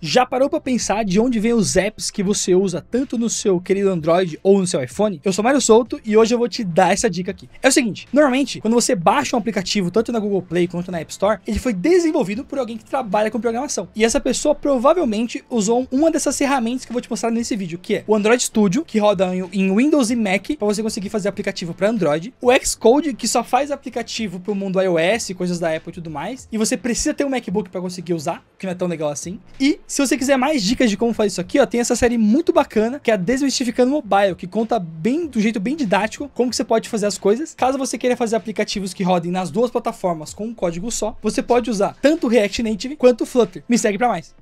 Já parou para pensar de onde vem os apps que você usa tanto no seu querido Android ou no seu iPhone? Eu sou Mário Souto e hoje eu vou te dar essa dica aqui. É o seguinte, normalmente quando você baixa um aplicativo tanto na Google Play quanto na App Store, ele foi desenvolvido por alguém que trabalha com programação. E essa pessoa provavelmente usou uma dessas ferramentas que eu vou te mostrar nesse vídeo, que é o Android Studio, que roda em Windows e Mac para você conseguir fazer aplicativo para Android, o Xcode, que só faz aplicativo para o mundo iOS, coisas da Apple e tudo mais, e você precisa ter um MacBook para conseguir usar, que não é tão legal assim, e se você quiser mais dicas de como fazer isso aqui, ó, tem essa série muito bacana, que é a Desmistificando Mobile, que conta bem, do jeito bem didático, como que você pode fazer as coisas. Caso você queira fazer aplicativos que rodem nas duas plataformas com um código só, você pode usar tanto React Native quanto Flutter. Me segue para mais.